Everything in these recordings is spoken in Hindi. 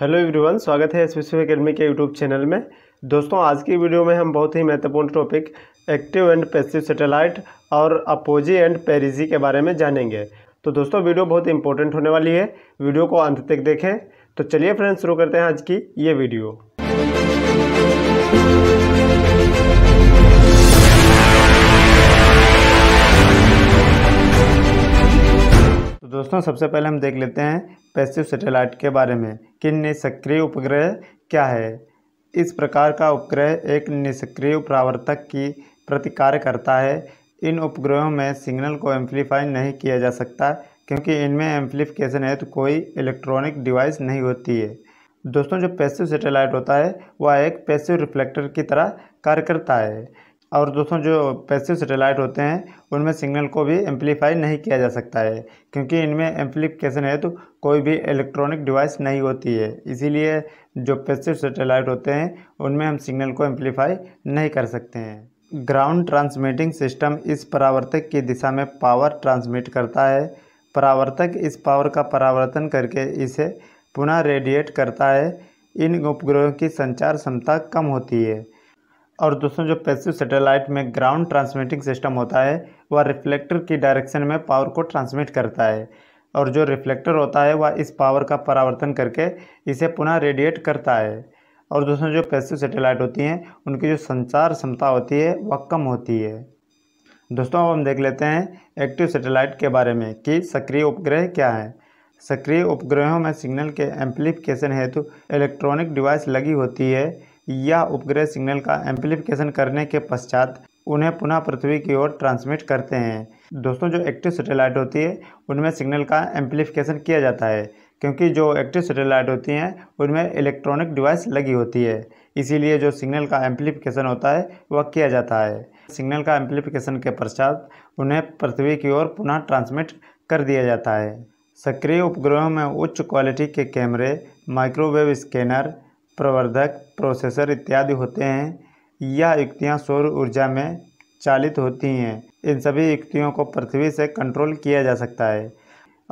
हेलो एवरीवन स्वागत है एस पी अकेडमी के यूट्यूब चैनल में दोस्तों आज की वीडियो में हम बहुत ही महत्वपूर्ण topic active and passive satellite और अपोजी एंड पेरिजी के बारे में जानेंगे तो दोस्तों वीडियो बहुत इंपॉर्टेंट होने वाली है वीडियो को अंत तक देखें तो चलिए फ्रेंड्स शुरू करते हैं आज की ये वीडियो दोस्तों सबसे पहले हम देख लेते हैं पैसिव सैटेलाइट के बारे में कि निष्क्रिय उपग्रह क्या है इस प्रकार का उपग्रह एक निष्क्रिय प्रावर्तक की प्रतिकार करता है इन उपग्रहों में सिग्नल को एम्पलीफाई नहीं किया जा सकता क्योंकि इनमें एम्पलीफिकेशन है तो कोई इलेक्ट्रॉनिक डिवाइस नहीं होती है दोस्तों जो पैसिव सैटेलाइट होता है वह एक पैसिव रिफ्लेक्टर की तरह कार्य करता है और दोस्तों जो पैसिव सेटेलाइट होते हैं उनमें सिग्नल को भी एम्पलीफाई नहीं किया जा सकता है क्योंकि इनमें एम्पलीफिकेशन है तो कोई भी इलेक्ट्रॉनिक डिवाइस नहीं होती है इसीलिए जो पैसिव सेटेलाइट होते हैं उनमें हम सिग्नल को एम्पलीफाई नहीं कर सकते हैं ग्राउंड ट्रांसमिटिंग सिस्टम इस परावर्तक की दिशा में पावर ट्रांसमिट करता है परावर्तक इस पावर का परावर्तन करके इसे पुनः रेडिएट करता है इन उपग्रहों की संचार क्षमता कम होती है और दोस्तों जो पैसिव सैटेलाइट में ग्राउंड ट्रांसमिटिंग सिस्टम होता है वह रिफ्लेक्टर की डायरेक्शन में पावर को ट्रांसमिट करता है और जो रिफ्लेक्टर होता है वह इस पावर का परावर्तन करके इसे पुनः रेडिएट करता है और दोस्तों जो पैसिव सैटेलाइट होती हैं उनकी जो संचार क्षमता होती है वह कम होती है दोस्तों अब हम देख लेते हैं एक्टिव सैटेलाइट के बारे में कि सक्रिय उपग्रह क्या हैं सक्रिय उपग्रहों में सिग्नल के एम्प्लीफिकेशन हेतु इलेक्ट्रॉनिक डिवाइस लगी होती है या उपग्रह सिग्नल का एम्पलीफिकेशन करने के पश्चात उन्हें पुनः पृथ्वी की ओर ट्रांसमिट करते हैं दोस्तों जो एक्टिव सैटेलाइट होती है उनमें सिग्नल का एम्पलीफिकेशन किया जाता है क्योंकि जो एक्टिव सैटेलाइट होती हैं उनमें इलेक्ट्रॉनिक डिवाइस लगी होती है इसीलिए जो सिग्नल का एम्पलीफिकेशन होता है वह किया जाता है सिग्नल का एम्पलीफिकेशन के पश्चात उन्हें पृथ्वी की ओर पुनः ट्रांसमिट कर दिया जाता है सक्रिय उपग्रहों में उच्च क्वालिटी के कैमरे माइक्रोवेव स्कैनर प्रवर्धक प्रोसेसर इत्यादि होते हैं यह युक्तियाँ सौर ऊर्जा में चालित होती हैं इन सभी युक्तियों को पृथ्वी से कंट्रोल किया जा सकता है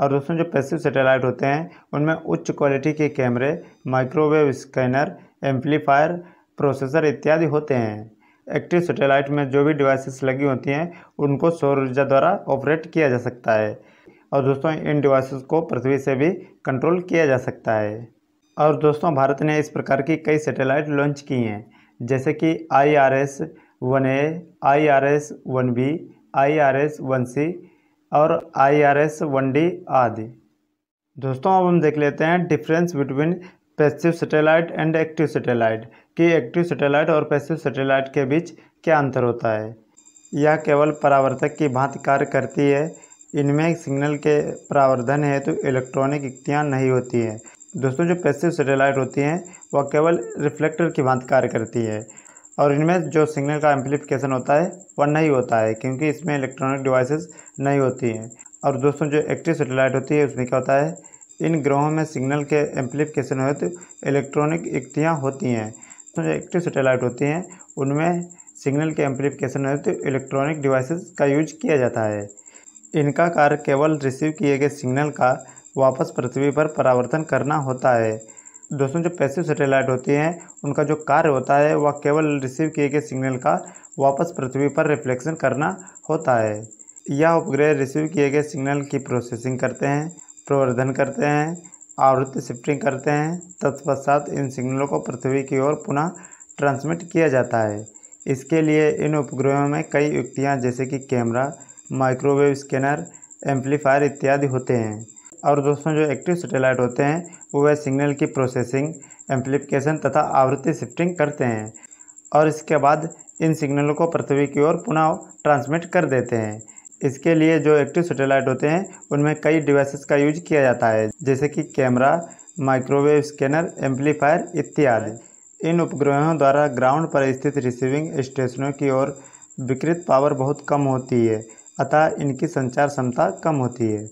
और दोस्तों जो पैसिव सैटेलाइट होते हैं उनमें उच्च क्वालिटी के कैमरे माइक्रोवेव स्कैनर एम्पलीफायर प्रोसेसर इत्यादि होते हैं एक्टिव सैटेलाइट में जो भी डिवाइसेस लगी होती हैं उनको सौर ऊर्जा द्वारा ऑपरेट किया जा सकता है और दोस्तों इन डिवाइसेस को पृथ्वी से भी कंट्रोल किया जा सकता है और दोस्तों भारत ने इस प्रकार की कई सैटेलाइट लॉन्च की हैं जैसे कि I R S one A I R S one B I R S one C और I R S one D आदि दोस्तों अब हम देख लेते हैं difference between passive satellite and active satellite कि एक्टिव सैटेलाइट और पैसिव सैटेलाइट के बीच क्या अंतर होता है यह केवल परावर्तक की भांति कार्य करती है इनमें सिग्नल के प्रावर्धन हेतु तो इलेक्ट्रॉनिक इक्तियाँ नहीं होती हैं दोस्तों जो पैसिव सेटेलाइट होती हैं वह केवल रिफ्लेक्टर की भांति कार्य करती है और इनमें जो सिग्नल का एम्पलीफिकेशन होता है वह नहीं होता है क्योंकि इसमें इलेक्ट्रॉनिक डिवाइसेस नहीं होती हैं और दोस्तों जो एक्टिव सेटेलाइट होती है उसमें क्या होता है इन ग्रहों में सिग्नल के एम्पलीफिकेशन हेतु तो इलेक्ट्रॉनिक युक्तियाँ होती हैं तो जो एक्टिव सेटेलाइट होती हैं उनमें सिग्नल के एम्पलीफिकेशन हेतु तो इलेक्ट्रॉनिक डिवाइसेस का यूज किया जाता है इनका कार्य केवल रिसीव किए गए सिग्नल का वापस पृथ्वी पर परावर्तन करना होता है दोस्तों जो पैसिव सैटेलाइट होती हैं उनका जो कार्य होता है वह केवल रिसीव किए गए सिग्नल का वापस पृथ्वी पर रिफ्लेक्शन करना होता है यह उपग्रह रिसीव किए गए सिग्नल की प्रोसेसिंग करते हैं प्रवर्धन करते हैं आवृत्ति शिफ्टिंग करते हैं तत्पश्चात इन सिग्नलों को पृथ्वी की ओर पुनः ट्रांसमिट किया जाता है इसके लिए इन उपग्रहों में कई युक्तियाँ जैसे कि कैमरा माइक्रोवेव स्कैनर एम्पलीफायर इत्यादि होते हैं और दोस्तों जो एक्टिव सेटेलाइट होते हैं वो वह सिग्नल की प्रोसेसिंग एम्प्लीफिकेशन तथा आवृत्ति शिफ्टिंग करते हैं और इसके बाद इन सिग्नलों को पृथ्वी की ओर पुनः ट्रांसमिट कर देते हैं इसके लिए जो एक्टिव सेटेलाइट होते हैं उनमें कई डिवाइसेस का यूज किया जाता है जैसे कि कैमरा माइक्रोवेव स्कैनर एम्पलीफायर इत्यादि इन उपग्रहों द्वारा ग्राउंड पर स्थित रिसीविंग स्टेशनों की ओर विकृत पावर बहुत कम होती है अतः इनकी संचार क्षमता कम होती है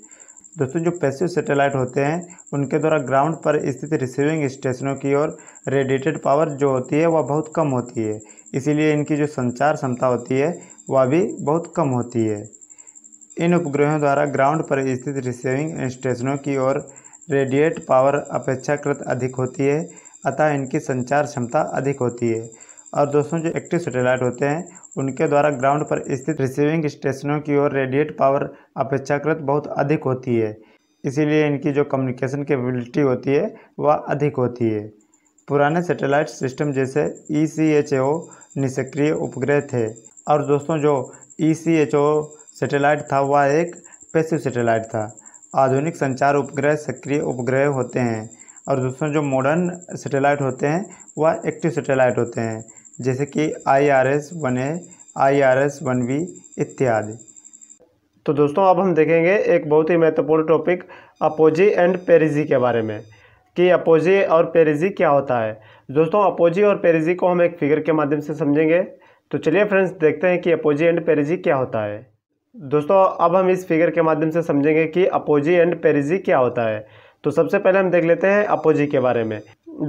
दोस्तों जो पैसिव सैटेलाइट होते हैं उनके द्वारा ग्राउंड पर स्थित रिसीविंग स्टेशनों की ओर रेडिएटेड पावर जो होती है वह बहुत कम होती है इसीलिए इनकी जो संचार क्षमता होती है वह भी बहुत कम होती है इन उपग्रहों द्वारा ग्राउंड पर स्थित रिसीविंग स्टेशनों की ओर रेडिएट पावर अपेक्षाकृत अधिक होती है अतः इनकी संचार क्षमता अधिक होती है और दोस्तों जो एक्टिव सैटेलाइट होते हैं उनके द्वारा ग्राउंड पर स्थित रिसीविंग स्टेशनों की ओर रेडिएट पावर अपेक्षाकृत बहुत अधिक होती है इसीलिए इनकी जो कम्युनिकेशन केबिलिटी होती है वह अधिक होती है पुराने सैटेलाइट सिस्टम जैसे ई सी एच ओ निष्क्रिय उपग्रह थे और दोस्तों जो ई सी एच ओ सैटेलाइट था वह एक पैसिव सैटेलाइट था आधुनिक संचार उपग्रह सक्रिय उपग्रह होते हैं और दोस्तों जो मॉडर्न सैटेलाइट होते हैं वह एक्टिव सैटेलाइट होते हैं जैसे कि I R S one A I R S one B इत्यादि तो दोस्तों अब हम देखेंगे एक बहुत ही महत्वपूर्ण टॉपिक अपोजी एंड पेरिजी के बारे में कि अपोजी और पेरिजी क्या होता है दोस्तों अपोजी और पेरिजी को हम एक फिगर के माध्यम से समझेंगे तो चलिए फ्रेंड्स देखते हैं कि अपोजी एंड पेरिजी क्या होता है दोस्तों अब हम इस फिगर के माध्यम से समझेंगे कि अपोजी एंड पेरिजी क्या होता है तो सबसे पहले हम देख लेते हैं अपोजी के बारे में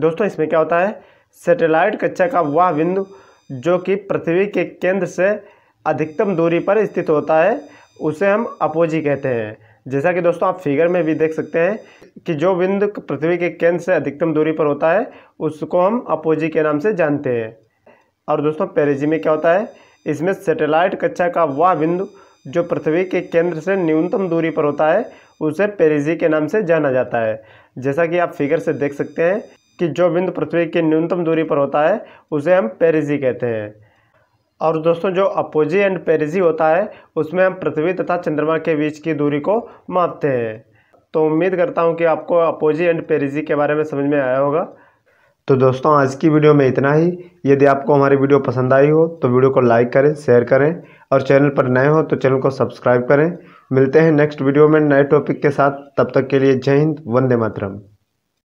दोस्तों इसमें क्या होता है सैटेलाइट कक्षा का वह बिंदु जो कि पृथ्वी के केंद्र से अधिकतम दूरी पर स्थित होता है उसे हम अपोजी कहते हैं जैसा कि दोस्तों आप फिगर में भी देख सकते हैं कि जो बिंदु पृथ्वी के केंद्र से अधिकतम दूरी पर होता है उसको हम अपोजी के नाम से जानते हैं और दोस्तों पेरेजी में क्या होता है इसमें सैटेलाइट कक्षा का वह बिंदु जो पृथ्वी के केंद्र से न्यूनतम दूरी पर होता है उसे पेरेजी के नाम से जाना जाता है जैसा कि आप फिगर से देख सकते हैं कि जो बिंदु पृथ्वी की न्यूनतम दूरी पर होता है उसे हम पेरिजी कहते हैं और दोस्तों जो अपोजी एंड पेरिजी होता है उसमें हम पृथ्वी तथा चंद्रमा के बीच की दूरी को मापते हैं तो उम्मीद करता हूँ कि आपको अपोजी एंड पेरिजी के बारे में समझ में आया होगा तो दोस्तों आज की वीडियो में इतना ही यदि आपको हमारी वीडियो पसंद आई हो तो वीडियो को लाइक करें शेयर करें और चैनल पर नए हो तो चैनल को सब्सक्राइब करें मिलते हैं नेक्स्ट वीडियो में नए टॉपिक के साथ तब तक के लिए जय हिंद वंदे मातरम